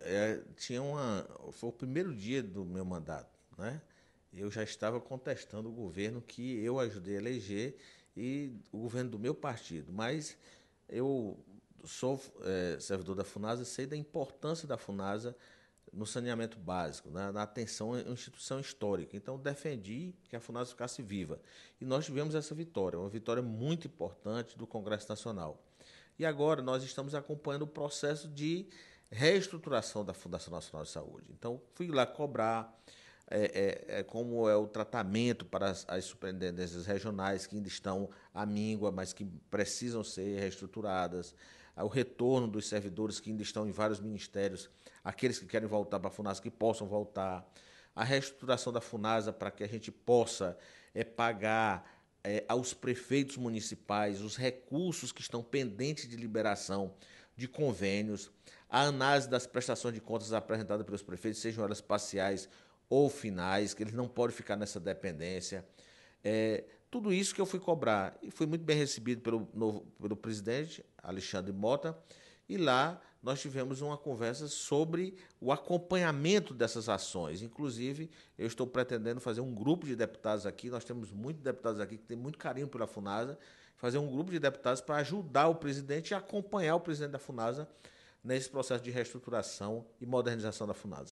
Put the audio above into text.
é, tinha uma. Foi o primeiro dia do meu mandato, né? Eu já estava contestando o governo que eu ajudei a eleger e o governo do meu partido, mas eu sou é, servidor da Funasa, sei da importância da Funasa no saneamento básico, na, né? na atenção à instituição histórica. Então, defendi que a Funasa ficasse viva. E nós tivemos essa vitória, uma vitória muito importante do Congresso Nacional. E agora nós estamos acompanhando o processo de reestruturação da Fundação Nacional de Saúde. Então, fui lá cobrar é, é, é, como é o tratamento para as, as superintendências regionais que ainda estão à míngua, mas que precisam ser reestruturadas, o retorno dos servidores que ainda estão em vários ministérios, aqueles que querem voltar para a FUNASA que possam voltar, a reestruturação da FUNASA para que a gente possa é, pagar é, aos prefeitos municipais os recursos que estão pendentes de liberação de convênios, a análise das prestações de contas apresentadas pelos prefeitos, sejam elas parciais ou finais, que eles não podem ficar nessa dependência. É, tudo isso que eu fui cobrar. E fui muito bem recebido pelo, novo, pelo presidente, Alexandre Mota, e lá nós tivemos uma conversa sobre o acompanhamento dessas ações. Inclusive, eu estou pretendendo fazer um grupo de deputados aqui, nós temos muitos deputados aqui que têm muito carinho pela FUNASA, fazer um grupo de deputados para ajudar o presidente e acompanhar o presidente da FUNASA nesse processo de reestruturação e modernização da FUNASA.